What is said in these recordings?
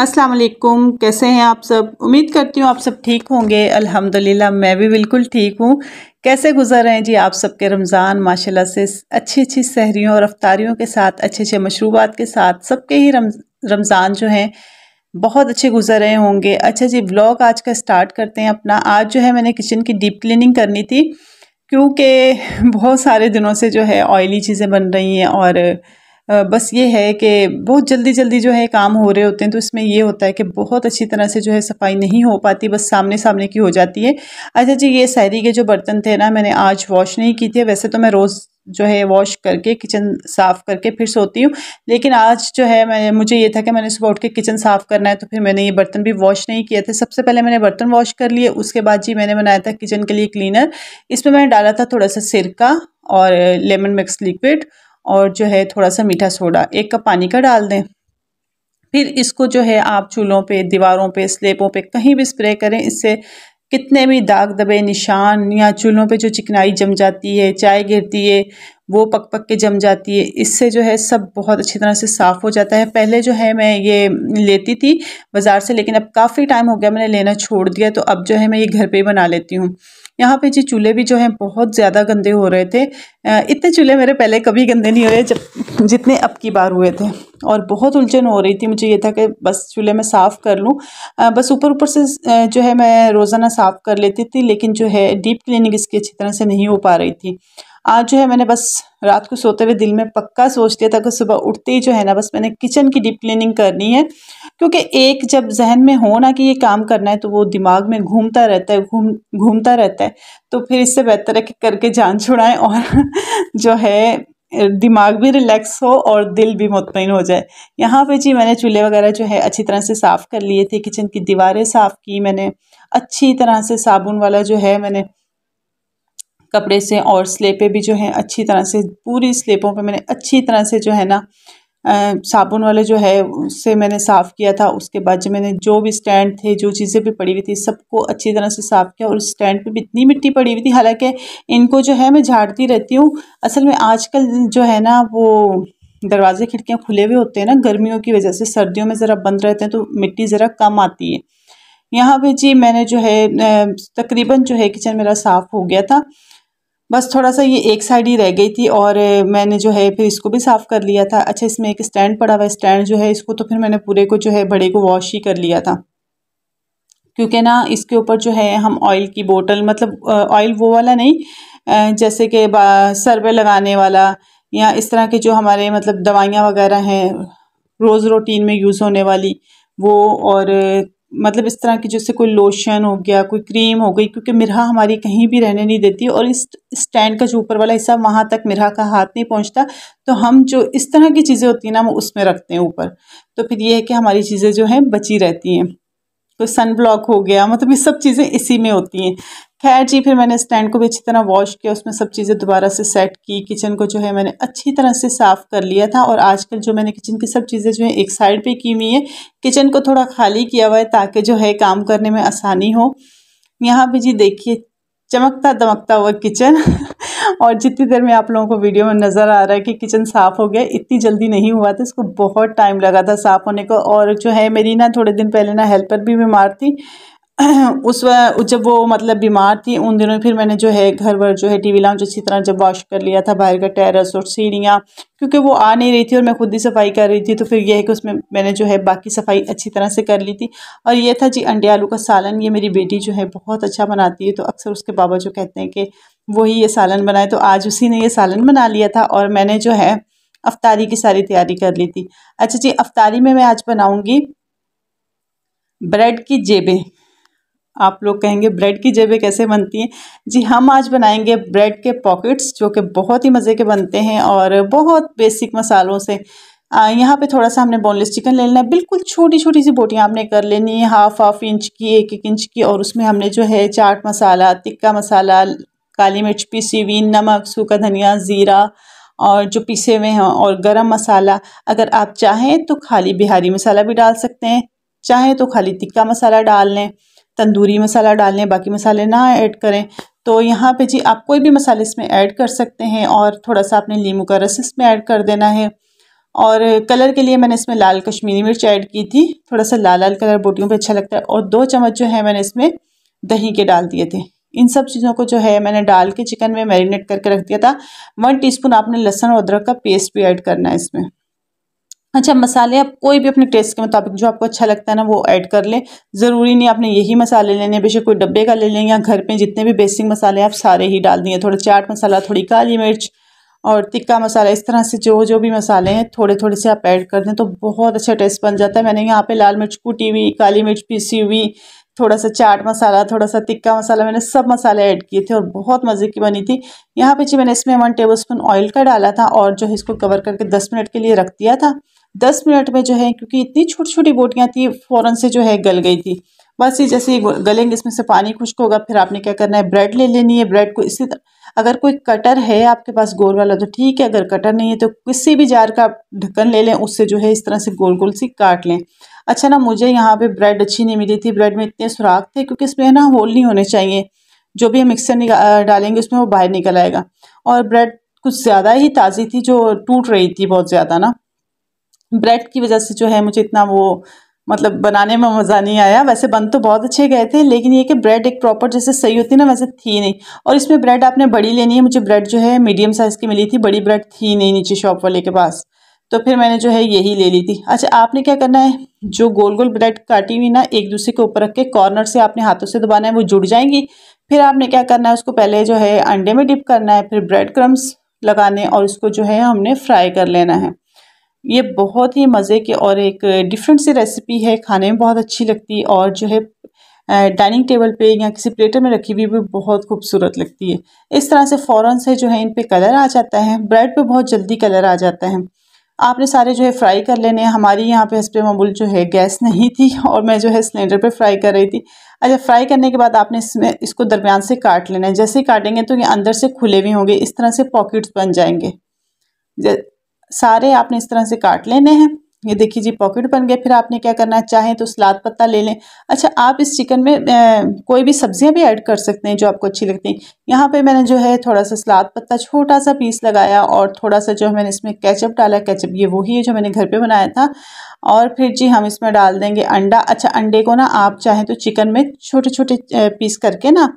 अस्सलाम वालेकुम कैसे हैं आप सब उम्मीद करती हूँ आप सब ठीक होंगे अल्हम्दुलिल्लाह मैं भी बिल्कुल ठीक हूँ कैसे गुजर रहे हैं जी आप सबके रमज़ान माशाल्लाह से अच्छी अच्छी सहरियों और अफ्तारियों के साथ अच्छे अच्छे मशरूबात के साथ सबके ही रमज़ान जो हैं बहुत अच्छे गुजर रहे होंगे अच्छा जी ब्लॉग आज का स्टार्ट करते हैं अपना आज जो है मैंने किचन की डीप क्लिनिंग करनी थी क्योंकि बहुत सारे दिनों से जो है ऑयली चीज़ें बन रही हैं और बस ये है कि बहुत जल्दी जल्दी जो है काम हो रहे होते हैं तो इसमें ये होता है कि बहुत अच्छी तरह से जो है सफाई नहीं हो पाती बस सामने सामने की हो जाती है अच्छा जी ये सैरी के जो बर्तन थे ना मैंने आज वॉश नहीं की थी वैसे तो मैं रोज़ जो है वॉश करके किचन साफ़ करके फिर सोती हूँ लेकिन आज जो है मैं मुझे ये था कि मैंने सुबह उठ के किचन साफ़ करना है तो फिर मैंने ये बर्तन भी वॉश नहीं किया था सबसे पहले मैंने बर्तन वॉश कर लिए उसके बाद जी मैंने बनाया था किचन के लिए क्लीनर इसमें मैंने डाला था थोड़ा सा सिरका और लेमन मिक्स लिक्विड और जो है थोड़ा सा मीठा सोडा एक कप पानी का डाल दें फिर इसको जो है आप चूल्हों पे दीवारों पे स्लेपों पे कहीं भी स्प्रे करें इससे कितने भी दाग दबे निशान या चूल्हों पे जो चिकनाई जम जाती है चाय गिरती है वो पक पक के जम जाती है इससे जो है सब बहुत अच्छी तरह से साफ़ हो जाता है पहले जो है मैं ये लेती थी बाज़ार से लेकिन अब काफ़ी टाइम हो गया मैंने लेना छोड़ दिया तो अब जो है मैं ये घर पे ही बना लेती हूँ यहाँ पे जी चूल्हे भी जो हैं बहुत ज़्यादा गंदे हो रहे थे इतने चूल्हे मेरे पहले कभी गंदे नहीं हुए जब जितने अब की बार हुए थे और बहुत उलझन हो रही थी मुझे ये था कि बस चूल्हे में साफ़ कर लूँ बस ऊपर ऊपर से जो है मैं रोज़ाना साफ़ कर लेती थी लेकिन जो है डीप क्लीनिंग इसकी अच्छी तरह से नहीं हो पा रही थी आज जो है मैंने बस रात को सोते हुए दिल में पक्का सोच लिया था कि सुबह उठते ही जो है ना बस मैंने किचन की डीप क्लीनिंग करनी है क्योंकि एक जब जहन में हो ना कि ये काम करना है तो वो दिमाग में घूमता रहता है घूम घूमता रहता है तो फिर इससे बेहतर है कि करके जान छुड़ाएं और जो है दिमाग भी रिलैक्स हो और दिल भी मुतमिन हो जाए यहाँ पे जी मैंने चूल्हे वगैरह जो है अच्छी तरह से साफ़ कर लिए थे किचन की दीवारें साफ़ की मैंने अच्छी तरह से साबुन वाला जो है मैंने कपड़े से और स्लेपें भी जो हैं अच्छी तरह से पूरी स्लेपों पे मैंने अच्छी तरह से जो है ना साबुन वाले जो है उससे मैंने साफ़ किया था उसके बाद जो मैंने जो भी स्टैंड थे जो चीज़ें भी पड़ी हुई थी सबको अच्छी तरह से साफ़ किया और स्टैंड पे भी इतनी मिट्टी पड़ी हुई थी हालांकि इनको जो है मैं झाड़ती रहती हूँ असल में आजकल जो है ना वो दरवाजे खिड़कियाँ खुले हुए होते हैं ना गर्मियों की वजह से सर्दियों में ज़रा बंद रहते हैं तो मिट्टी ज़रा कम आती है यहाँ पर जी मैंने जो है तकरीबन जो है किचन मेरा साफ़ हो गया था बस थोड़ा सा ये एक साइड ही रह गई थी और मैंने जो है फिर इसको भी साफ़ कर लिया था अच्छा इसमें एक स्टैंड पड़ा हुआ स्टैंड जो है इसको तो फिर मैंने पूरे को जो है बड़े को वॉश ही कर लिया था क्योंकि ना इसके ऊपर जो है हम ऑयल की बोतल मतलब ऑयल वो वाला नहीं जैसे कि सर लगाने वाला या इस तरह के जो हमारे मतलब दवाइयाँ वगैरह हैं रोज़ रूटीन में यूज़ होने वाली वो और मतलब इस तरह की जैसे कोई लोशन हो गया कोई क्रीम हो गई क्योंकि मिरहा हमारी कहीं भी रहने नहीं देती और इस स्टैंड का जो ऊपर वाला हिस्सा वहाँ तक मिरहा का हाथ नहीं पहुँचता तो हम जो इस तरह की चीज़ें होती हैं ना वो उसमें रखते हैं ऊपर तो फिर ये है कि हमारी चीज़ें जो हैं बची रहती हैं कोई सन ब्लॉक हो गया मतलब ये सब चीज़ें इसी में होती हैं खैर जी फिर मैंने स्टैंड को भी अच्छी तरह वॉश किया उसमें सब चीज़ें दोबारा से सेट की किचन को जो है मैंने अच्छी तरह से साफ़ कर लिया था और आजकल जो मैंने किचन की सब चीज़ें जो है एक साइड पे की हुई है किचन को थोड़ा खाली किया हुआ है ताकि जो है काम करने में आसानी हो यहाँ पे जी देखिए चमकता दमकता हुआ किचन और जितनी देर में आप लोगों को वीडियो में नज़र आ रहा है कि किचन साफ़ हो गया इतनी जल्दी नहीं हुआ था इसको बहुत टाइम लगा था साफ़ होने को और जो है मेरी ना थोड़े दिन पहले ना हेल्पर भी बीमार थी उस जब वो मतलब बीमार थी उन दिनों फिर मैंने जो है घर वर जो है टी वी लाउंज अच्छी तरह जब वॉश कर लिया था बाहर का टेरस और सीढ़ियाँ क्योंकि वो आ नहीं रही थी और मैं खुद ही सफाई कर रही थी तो फिर यह है कि उसमें मैंने जो है बाकी सफाई अच्छी तरह से कर ली थी और यह था जी अंडे आलू का सालन ये मेरी बेटी जो है बहुत अच्छा बनाती है तो अक्सर उसके बाबा जो कहते हैं कि वही ये सालन बनाए तो आज उसी ने ये सालन बना लिया था और मैंने जो है अफ्तारी की सारी तैयारी कर ली थी अच्छा जी अफ्तारी में मैं आज बनाऊँगी ब्रेड की जेबें आप लोग कहेंगे ब्रेड की जेबें कैसे बनती हैं जी हम आज बनाएंगे ब्रेड के पॉकेट्स जो कि बहुत ही मज़े के बनते हैं और बहुत बेसिक मसालों से यहाँ पे थोड़ा सा हमने बोनलेस चिकन ले लेना है बिल्कुल छोटी छोटी सी बोटियाँ आपने कर लेनी है हाफ हाफ इंच की एक एक इंच की और उसमें हमने जो है चाट मसाला तिक्का मसाला काली मिर्च पीसी हुई नमक सूखा धनिया ज़ीरा और जो पीसे हुए हैं और गरम मसाला अगर आप चाहें तो खाली बिहारी मसाला भी डाल सकते हैं चाहें तो खाली तिक्का मसाला डाल लें तंदूरी मसाला डाल लें बाकी मसाले ना ऐड करें तो यहाँ पे जी आप कोई भी मसाले इसमें ऐड कर सकते हैं और थोड़ा सा आपने लीमू का रस इसमें ऐड कर देना है और कलर के लिए मैंने इसमें लाल कश्मीरी मिर्च ऐड की थी थोड़ा सा लाल लाल कलर बोटियों पे अच्छा लगता है और दो चम्मच जो है मैंने इसमें दही के डाल दिए थे इन सब चीज़ों को जो है मैंने डाल के चिकन में मैरिनेट करके रख दिया था वन टीस्पून आपने लहसन और अदरक का पेस्ट भी ऐड करना है इसमें अच्छा मसाले आप कोई भी अपने टेस्ट के मुताबिक जो आपको अच्छा लगता है ना वो ऐड कर लें ज़रूरी नहीं आपने यही मसाले लेने बेशक कोई डब्बे का ले लें या घर पे जितने भी बेसिक मसाले आप सारे ही डाल दिए थोड़ा चाट मसाला थोड़ी काली मिर्च और तिक्का मसाला इस तरह से जो जो भी मसाले हैं थोड़े थोड़े से आप ऐड कर दें तो बहुत अच्छा टेस्ट बन जाता है मैंने यहाँ पर लाल मिर्च कूटी हुई काली मिर्च पीसी हुई थोड़ा सा चाट मसाला थोड़ा सा तिक्का मसाला मैंने सब मसाले ऐड किए थे और बहुत मज़े की बनी थी यहाँ पे जी मैंने इसमें वन टेबल स्पून ऑयल का डाला था और जो है इसको कवर करके दस मिनट के लिए रख दिया था दस मिनट में जो है क्योंकि इतनी छोटी छोटी बोटियाँ थी फ़ौरन से जो है गल गई थी बस ये जैसे गलेंगे इसमें से पानी खुश्क होगा फिर आपने क्या करना है ब्रेड ले लेनी है ब्रेड को इसी तरह अगर कोई कटर है आपके पास गोल वाला तो ठीक है अगर कटर नहीं है तो किसी भी जार का ढक्कन ले लें उससे जो है इस तरह से गोल गोल सी काट लें अच्छा ना मुझे यहाँ पे ब्रेड अच्छी नहीं मिली थी ब्रेड में इतने सुराख थे क्योंकि इसमें ना होल नहीं होने चाहिए जो भी हम मिक्सर डालेंगे उसमें वो बाहर निकल आएगा और ब्रेड कुछ ज़्यादा ही ताज़ी थी जो टूट रही थी बहुत ज़्यादा ना ब्रेड की वजह से जो है मुझे इतना वो मतलब बनाने में मज़ा नहीं आया वैसे बन तो बहुत अच्छे गए थे लेकिन ये कि ब्रेड एक प्रॉपर जैसे सही होती है ना वैसे थी नहीं और इसमें ब्रेड आपने बड़ी लेनी है मुझे ब्रेड जो है मीडियम साइज़ की मिली थी बड़ी ब्रेड थी नहीं नीचे शॉप वाले के पास तो फिर मैंने जो है यही ले ली थी अच्छा आपने क्या करना है जो गोल गोल ब्रेड काटी हुई ना एक दूसरे के ऊपर रख के कॉर्नर से आपने हाथों से दबाना है वो जुड़ जाएंगी फिर आपने क्या करना है उसको पहले जो है अंडे में डिप करना है फिर ब्रेड क्रम्स लगाने और उसको जो है हमने फ्राई कर लेना है ये बहुत ही मज़े के और एक डिफरेंट सी रेसिपी है खाने में बहुत अच्छी लगती है और जो है डाइनिंग टेबल पे या किसी प्लेटर में रखी हुई भी बहुत खूबसूरत लगती है इस तरह से फ़ौरन से जो है इन पे कलर आ जाता है ब्रेड पे बहुत जल्दी कलर आ जाता है आपने सारे जो है फ्राई कर लेने हैं हमारी यहाँ पे पर मबुल जो है गैस नहीं थी और मैं जो है सिलेंडर पे फ्राई कर रही थी अच्छा फ्राई करने के बाद आपने इसमें इसको दरमियान से काट लेना है जैसे ही काटेंगे तो ये अंदर से खुले हुए होंगे इस तरह से पॉकेट्स बन जाएंगे सारे आपने इस तरह से काट लेने हैं ये देखिए जी पॉकेट बन गए फिर आपने क्या करना है चाहें तो सलाद पत्ता ले लें अच्छा आप इस चिकन में ए, कोई भी सब्जियां भी ऐड कर सकते हैं जो आपको अच्छी लगती हैं यहाँ पे मैंने जो है थोड़ा सा सलाद पत्ता छोटा सा पीस लगाया और थोड़ा सा जो मैंने इसमें केचप डाला केचप ये वही है जो मैंने घर पर बनाया था और फिर जी हम इसमें डाल देंगे अंडा अच्छा अंडे को ना आप चाहें तो चिकन में छोटे छोटे पीस करके ना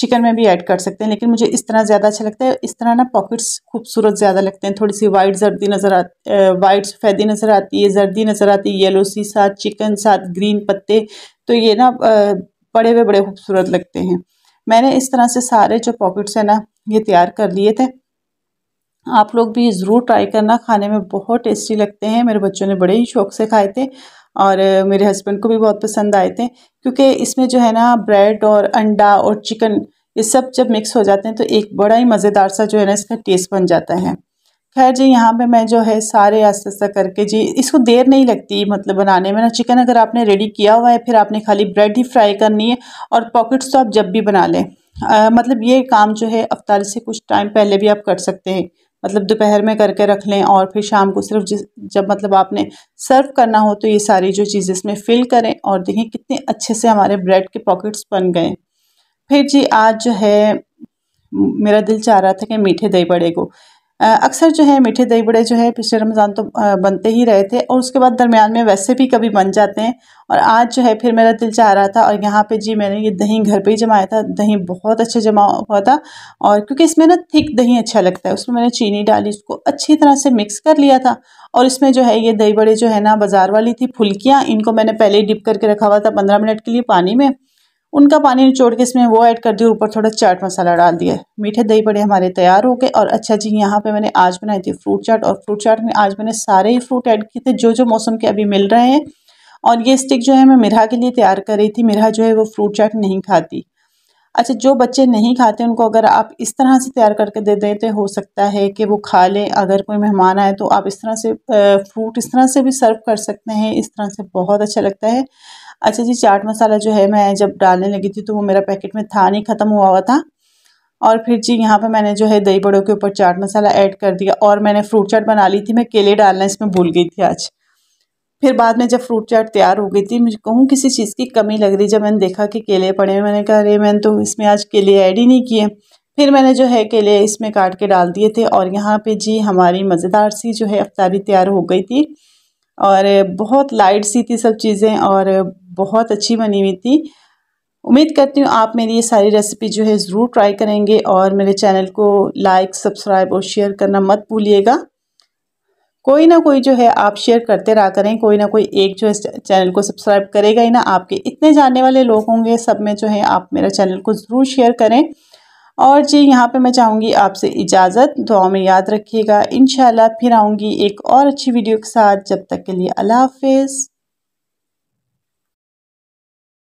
चिकन में भी ऐड कर सकते हैं लेकिन मुझे इस तरह ज़्यादा अच्छा लगता है इस तरह ना पॉकेट्स खूबसूरत ज़्यादा लगते हैं थोड़ी सी वाइट जर्दी नज़र आती वाइट सफ़ेदी नज़र आती है जर्दी नज़र आती है येलो सी साथ चिकन साथ ग्रीन पत्ते तो ये ना बड़े हुए बड़े खूबसूरत लगते हैं मैंने इस तरह से सारे जो पॉकेट्स हैं ना ये तैयार कर लिए थे आप लोग भी ज़रूर ट्राई करना खाने में बहुत टेस्टी लगते हैं मेरे बच्चों ने बड़े ही शौक से खाए थे और मेरे हस्बैंड को भी बहुत पसंद आए थे क्योंकि इसमें जो है ना ब्रेड और अंडा और चिकन ये सब जब मिक्स हो जाते हैं तो एक बड़ा ही मज़ेदार सा जो है ना इसका टेस्ट बन जाता है खैर जी यहाँ पे मैं जो है सारे आस्ते आस्ता करके जी इसको देर नहीं लगती मतलब बनाने में ना चिकन अगर आपने रेडी किया हुआ है फिर आपने खाली ब्रेड ही फ्राई करनी है और पॉकेट्स तो आप जब भी बना लें मतलब ये काम जो है अफ्तारी से कुछ टाइम पहले भी आप कर सकते हैं मतलब दोपहर में करके रख लें और फिर शाम को सिर्फ जिस जब मतलब आपने सर्व करना हो तो ये सारी जो चीज़ें इसमें फिल करें और देखें कितने अच्छे से हमारे ब्रेड के पॉकेट्स बन गए फिर जी आज जो है मेरा दिल चाह रहा था कि मीठे दही बड़े को अक्सर जो है मीठे दही बड़े जो है पिछले रमज़ान तो बनते ही रहे थे और उसके बाद दरमियान में वैसे भी कभी बन जाते हैं और आज जो है फिर मेरा दिल चाह रहा था और यहाँ पे जी मैंने ये दही घर पे ही जमाया था दही बहुत अच्छा जमा हुआ था और क्योंकि इसमें ना थिक दही अच्छा लगता है उसमें मैंने चीनी डाली उसको अच्छी तरह से मिक्स कर लिया था और इसमें जो है ये दही बड़े जो है ना बाज़ार वाली थी फुल्कियाँ इनको मैंने पहले ही डिप करके रखा हुआ था पंद्रह मिनट के लिए पानी में उनका पानी निचोड़ के इसमें वो ऐड कर दिया ऊपर थोड़ा चाट मसाला डाल दिया मीठे दही बड़े हमारे तैयार हो गए और अच्छा जी यहाँ पे मैंने आज बनाई थी फ्रूट चाट और फ्रूट चाट में आज मैंने सारे ही फ्रूट ऐड किए थे जो जो मौसम के अभी मिल रहे हैं और ये स्टिक जो है मैं मिरा के लिए तैयार कर रही थी मिरहा जो है वो फ्रूट चाट नहीं खाती अच्छा जो बच्चे नहीं खाते उनको अगर आप इस तरह से तैयार करके दे दें तो हो सकता है कि वो खा लें अगर कोई मेहमान आए तो आप इस तरह से फ्रूट इस तरह से भी सर्व कर सकते हैं इस तरह से बहुत अच्छा लगता है अच्छा जी चाट मसाला जो है मैं जब डालने लगी थी तो वो मेरा पैकेट में था नहीं ख़त्म हुआ हुआ था और फिर जी यहाँ पे मैंने जो है दही बड़ों के ऊपर चाट मसाला ऐड कर दिया और मैंने फ्रूट चाट बना ली थी मैं केले डालना इसमें भूल गई थी आज फिर बाद में जब फ्रूट चाट तैयार हो गई थी मुझे कहूँ किसी चीज़ की कमी लग रही जब मैंने देखा कि केले पड़े हुए मैंने कहा अरे मैंने तो इसमें आज केले ऐड ही नहीं किए फिर मैंने जो है केले इसमें काट के डाल दिए थे और यहाँ पे जी हमारी मज़ेदार सी जो है अफ्तारी तैयार हो गई थी और बहुत लाइट सी थी सब चीज़ें और बहुत अच्छी बनी हुई थी उम्मीद करती हूँ आप मेरी ये सारी रेसिपी जो है ज़रूर ट्राई करेंगे और मेरे चैनल को लाइक सब्सक्राइब और शेयर करना मत भूलिएगा कोई ना कोई जो है आप शेयर करते रहा करें कोई ना कोई एक जो है चैनल को सब्सक्राइब करेगा ही ना आपके इतने जानने वाले लोग होंगे सब में जो है आप मेरा चैनल को ज़रूर शेयर करें और जी यहाँ पे मैं चाहूँगी आपसे इजाज़त दुआ में याद रखिएगा इन फिर आऊँगी एक और अच्छी वीडियो के साथ जब तक के लिए अल्लाह हाफिज़